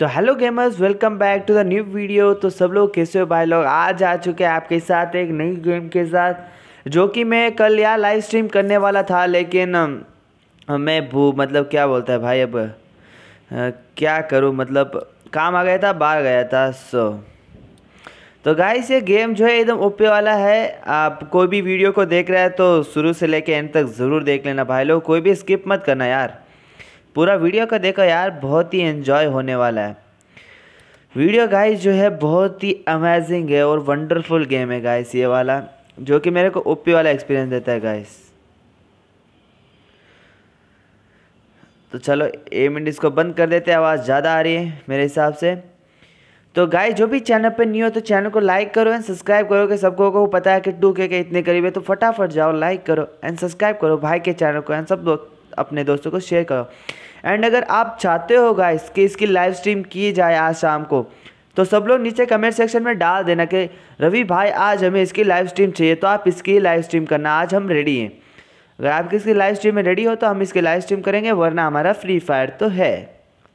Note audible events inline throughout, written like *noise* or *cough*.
तो hello gamers welcome back to the new video तो सब लोग कैसे हो भाई लोग आज आ चुके हैं आपके साथ एक नई गेम के साथ जो कि मैं कल यार लाइव स्ट्रीम करने वाला था लेकिन मैं भू मतलब क्या बोलता है भाई अब आ, क्या करूँ मतलब काम आ गया था बाहर गया था सो तो गाइस ये गेम जो है एकदम ओपे वाला है आप कोई भी वीडियो को देख रहे हैं तो शुरू से लेके एंड तक ज़रूर देख लेना भाई लोग कोई भी स्किप मत करना यार पूरा वीडियो का देखो यार बहुत ही इन्जॉय होने वाला है वीडियो गाइस जो है बहुत ही अमेजिंग है और वंडरफुल गेम है गाइस ये वाला जो कि मेरे को ओपी वाला एक्सपीरियंस देता है गाइस तो चलो ए मिनट इसको बंद कर देते हैं आवाज़ ज़्यादा आ रही है मेरे हिसाब से तो गाय जो भी चैनल पर नहीं हो तो चैनल को लाइक करो एंड सब्सक्राइब करो कि सबको को पता है कि टू के के इतने करीब है तो फटाफट जाओ लाइक करो एंड सब्सक्राइब करो भाई के चैनल को एंड सब दो अपने दोस्तों को शेयर करो एंड अगर आप चाहते हो गाइस कि इसकी लाइव स्ट्रीम की जाए आज शाम को तो सब लोग नीचे कमेंट सेक्शन में डाल देना कि रवि भाई आज हमें इसकी लाइव स्ट्रीम चाहिए तो आप इसकी लाइव स्ट्रीम करना आज हम रेडी हैं अगर आप किसकी लाइव स्ट्रीम में रेडी हो तो हम इसकी लाइव स्ट्रीम करेंगे वरना हमारा फ्री फायर तो है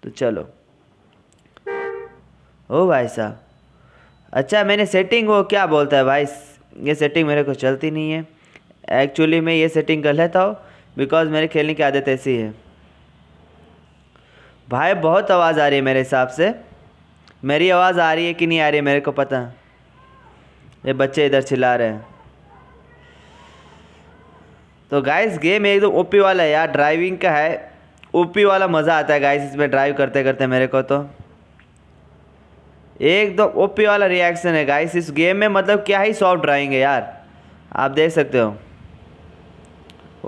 तो चलो ओ भाई साहब अच्छा मैंने सेटिंग वो क्या बोलता है भाई ये सेटिंग मेरे को चलती नहीं है एक्चुअली मैं ये सेटिंग कर लेता हूँ बिकॉज मेरे खेलने की आदत ऐसी है भाई बहुत आवाज़ आ रही है मेरे हिसाब से मेरी आवाज़ आ रही है कि नहीं आ रही है मेरे को पता ये बच्चे इधर चिल्ला रहे हैं तो गाइस गेम एकदम ओपी वाला है यार ड्राइविंग का है ओपी वाला मज़ा आता है गाइस इसमें ड्राइव करते करते मेरे को तो एकदम ओपी तो वाला रिएक्शन है गाइस इस गेम में मतलब क्या ही सॉफ्ट ड्राइंग है यार आप देख सकते हो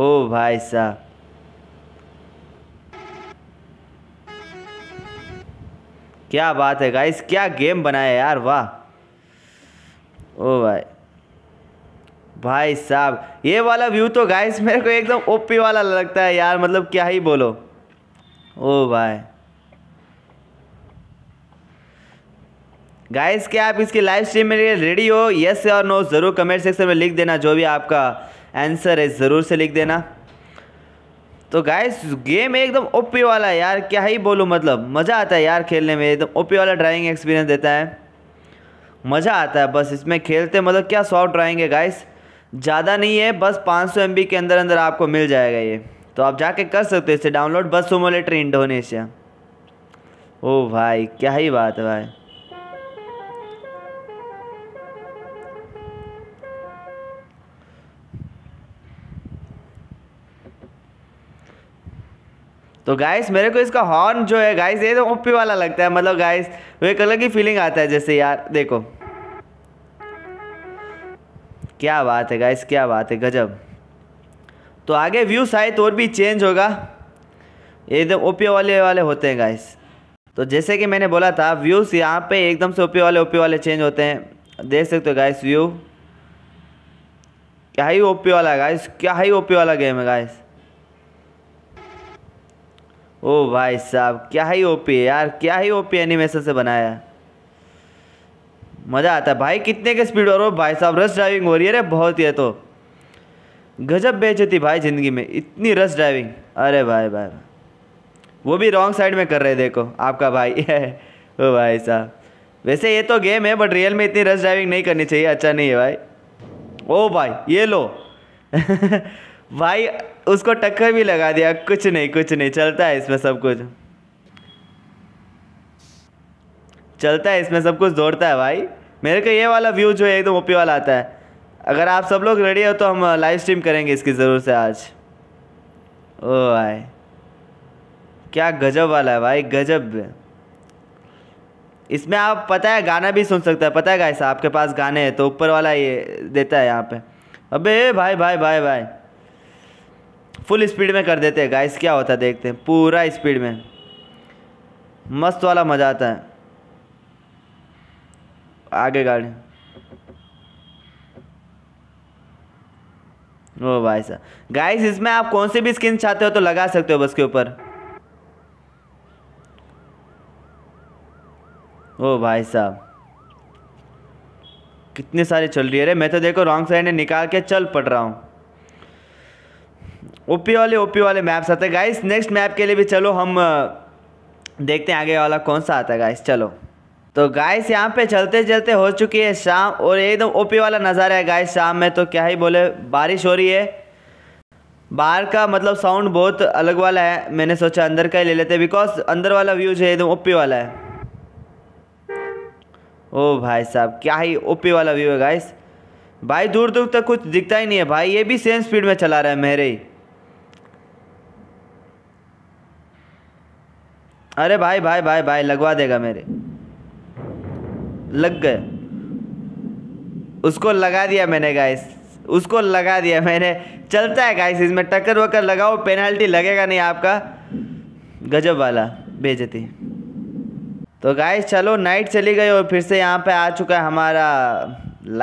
ओ भाई साहब क्या बात है गाइस क्या गेम बनाया यार वाह ओ भाई भाई साहब ये वाला व्यू तो गाइस मेरे को एकदम ओपी वाला लगता है यार मतलब क्या ही बोलो ओ भाई गाइस क्या आप इसकी लाइव स्ट्रीम में रेडी हो यस और नो ज़रूर कमेंट सेक्शन में लिख देना जो भी आपका आंसर है ज़रूर से लिख देना तो गाइस गेम एकदम ओपी वाला है यार क्या ही बोलूँ मतलब मज़ा आता है यार खेलने में एकदम ओपी वाला ड्राइंग एक्सपीरियंस देता है मज़ा आता है बस इसमें खेलते मतलब क्या सॉफ्ट ड्राइंग है गाइस ज़्यादा नहीं है बस 500 सौ के अंदर अंदर आपको मिल जाएगा ये तो आप जाके कर सकते हो इसे डाउनलोड बस सोमोलेटर इंडोनेशिया ओ भाई क्या ही बात है भाई तो गाइस मेरे को इसका हॉर्न जो है गाइस ये तो ओपी वाला लगता है मतलब गाइस वो एक अलग ही फीलिंग आता है जैसे यार देखो क्या बात है गाइस क्या बात है गजब तो आगे व्यू शायद और भी चेंज होगा ये एकदम तो ओपी वाले वाले होते हैं गाइस तो जैसे कि मैंने बोला था व्यूज़ यहाँ पे एकदम से ओपी वाले ओपी वाले चेंज होते हैं देख सकते हो गाइस व्यू क्या ही ओपी वाला गाइस क्या ही ओपी वाला गेम है गाइस ओ भाई साहब क्या ही ओपी है यार क्या ही ओपी एनिमेशन से बनाया मज़ा आता है भाई कितने के स्पीड और हो भाई साहब रस ड्राइविंग हो रही है अरे बहुत ही है तो गजब बेचती भाई ज़िंदगी में इतनी रश ड्राइविंग अरे भाई भाई वो भी रॉन्ग साइड में कर रहे देखो आपका भाई *laughs* ओ भाई साहब वैसे ये तो गेम है बट रियल में इतनी रस ड्राइविंग नहीं करनी चाहिए अच्छा नहीं है भाई ओ भाई ये लो *laughs* भाई उसको टक्कर भी लगा दिया कुछ नहीं कुछ नहीं चलता है इसमें सब कुछ चलता है इसमें सब कुछ दौड़ता है भाई मेरे को ये वाला व्यू जो है एकदम ओपी वाला आता है अगर आप सब लोग रेडी हो तो हम लाइव स्ट्रीम करेंगे इसकी ज़रूर से आज ओ भाई क्या गजब वाला है भाई गजब इसमें आप पता है गाना भी सुन सकते हैं पता है गाइस आपके पास गाने हैं तो ऊपर वाला ये देता है यहाँ पे अबे भाई भाई भाई भाई, भाई। फुल स्पीड में कर देते हैं गाइस क्या होता है देखते हैं पूरा स्पीड में मस्त वाला मज़ा आता है आगे गाड़ी ओ भाई साहब गाइस इसमें आप कौन सी भी स्किन चाहते हो तो लगा सकते हो बस के ऊपर ओ भाई साहब कितने सारे चल रही है अरे मैं तो देखो रॉन्ग साइड ने निकाल के चल पड़ रहा हूँ ओपी वाले ओपी वाले मैप्स आते हैं गाइस नेक्स्ट मैप के लिए भी चलो हम देखते हैं आगे वाला कौन सा आता है गाइस चलो तो गाइस यहाँ पे चलते चलते हो चुकी है शाम और एकदम ओपी वाला नज़ारा है गाइस शाम में तो क्या ही बोले बारिश हो रही है बाहर का मतलब साउंड बहुत अलग वाला है मैंने सोचा अंदर का ही ले लेते बिकॉज अंदर वाला व्यू जो है एकदम ओपी वाला है ओ भाई साहब क्या ही ओपी वाला व्यू है गाइस भाई दूर दूर तक कुछ दिखता ही नहीं है भाई ये भी सेम स्पीड में चला रहा है मेरे ही अरे भाई भाई भाई भाई लगवा देगा मेरे लग गए उसको लगा दिया मैंने गाइस उसको लगा दिया मैंने चलता है गाइस इसमें टक्कर वक्कर लगाओ पेनल्टी लगेगा नहीं आपका गजब वाला बेजती तो गाइस चलो नाइट चली गई और फिर से यहाँ पे आ चुका है हमारा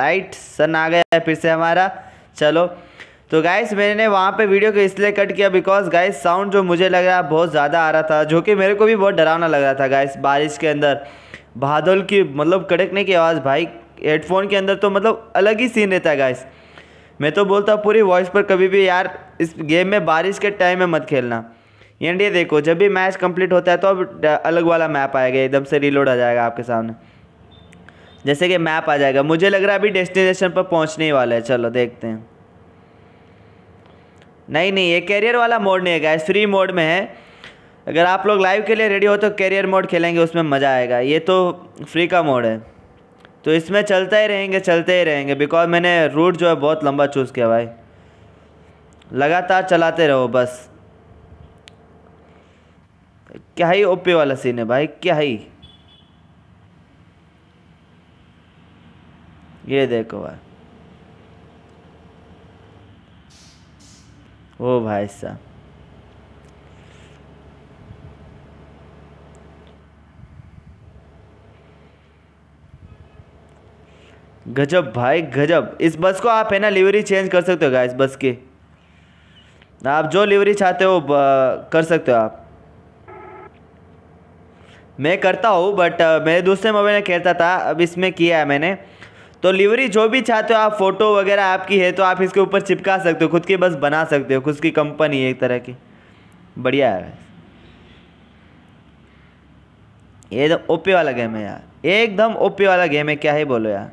लाइट सन आ गया है फिर से हमारा चलो तो गाइस मैंने वहाँ पे वीडियो को इसलिए कट किया बिकॉज गाइस साउंड जो मुझे लग रहा बहुत ज़्यादा आ रहा था जो कि मेरे को भी बहुत डरावना लग रहा था गाइस बारिश के अंदर बादल की मतलब कड़कने की आवाज़ भाई हेडफोन के अंदर तो मतलब अलग ही सीन रहता है गाइस मैं तो बोलता हूँ पूरी वॉइस पर कभी भी यार इस गेम में बारिश के टाइम में मत खेलना एंड ये देखो जब भी मैच कंप्लीट होता है तो अब अलग वाला मैप आएगा एकदम से रीलोड आ जाएगा आपके सामने जैसे कि मैप आ जाएगा मुझे लग रहा है अभी डेस्टिनेशन पर पहुँचने ही वाला है चलो देखते हैं नहीं नहीं ये कैरियर वाला मोड नहीं है गाइस फ्री मोड में है अगर आप लोग लाइव के लिए रेडी हो तो कैरियर मोड खेलेंगे उसमें मज़ा आएगा ये तो फ्री का मोड है तो इसमें चलते ही रहेंगे चलते ही रहेंगे बिकॉज मैंने रूट जो है बहुत लंबा चूज़ किया भाई लगातार चलाते रहो बस क्या ही ओपी वाला सीन है भाई क्या ही ये देखो भाई ओ भाई साहब गजब भाई गजब इस बस को आप है ना लिवरी चेंज कर सकते हो गाइस बस की आप जो लिवरी चाहते हो कर सकते हो आप मैं करता हूँ बट मेरे दूसरे मोबाइल में कहता था अब इसमें किया है मैंने तो लिवरी जो भी चाहते हो आप फ़ोटो वगैरह आपकी है तो आप इसके ऊपर चिपका सकते हो खुद की बस बना सकते हो खुद की कंपनी है एक तरह की बढ़िया है ये तो ओपे वाला गेम है यार एकदम ओपे वाला गेम है क्या ही बोलो यार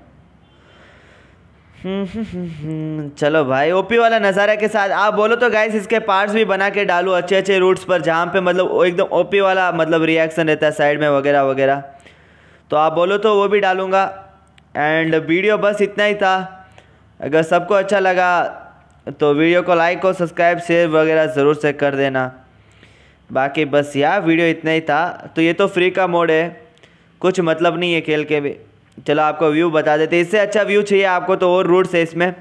*laughs* चलो भाई ओपी वाला नज़ारा के साथ आप बोलो तो गाइस इसके पार्ट्स भी बना के डालो अच्छे अच्छे रूट्स पर जहाँ पे मतलब एकदम ओपी वाला मतलब रिएक्शन रहता है साइड में वगैरह वगैरह तो आप बोलो तो वो भी डालूंगा एंड वीडियो बस इतना ही था अगर सबको अच्छा लगा तो वीडियो को लाइक और सब्सक्राइब शेयर वगैरह ज़रूर से कर देना बाकी बस यार वीडियो इतना ही था तो ये तो फ्री का मोड है कुछ मतलब नहीं है खेल के भी चलो आपको व्यू बता देते इससे अच्छा व्यू चाहिए आपको तो और रूट्स है इसमें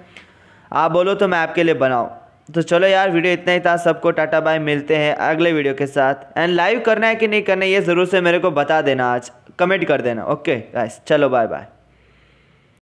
आप बोलो तो मैं आपके लिए बनाऊँ तो चलो यार वीडियो इतना ही था सबको टाटा बाय मिलते हैं अगले वीडियो के साथ एंड लाइव करना है कि नहीं करना है ये ज़रूर से मेरे को बता देना आज कमेंट कर देना ओके गाइस चलो बाय बाय